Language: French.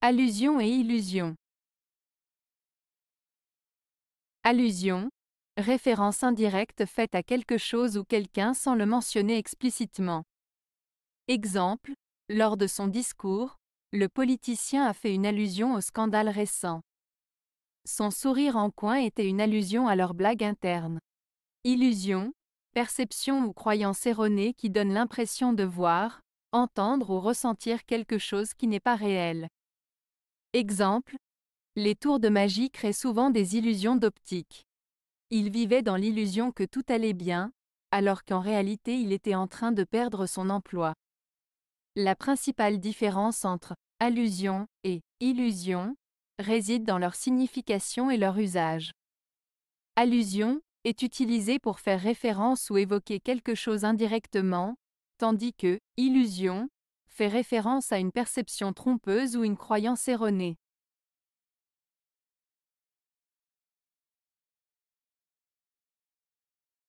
Allusion et illusion. Allusion. Référence indirecte faite à quelque chose ou quelqu'un sans le mentionner explicitement. Exemple. Lors de son discours, le politicien a fait une allusion au scandale récent. Son sourire en coin était une allusion à leur blague interne. Illusion. Perception ou croyance erronée qui donne l'impression de voir, entendre ou ressentir quelque chose qui n'est pas réel. Exemple, les tours de magie créent souvent des illusions d'optique. Il vivait dans l'illusion que tout allait bien, alors qu'en réalité il était en train de perdre son emploi. La principale différence entre allusion et illusion réside dans leur signification et leur usage. Allusion est utilisée pour faire référence ou évoquer quelque chose indirectement, tandis que illusion fait référence à une perception trompeuse ou une croyance erronée.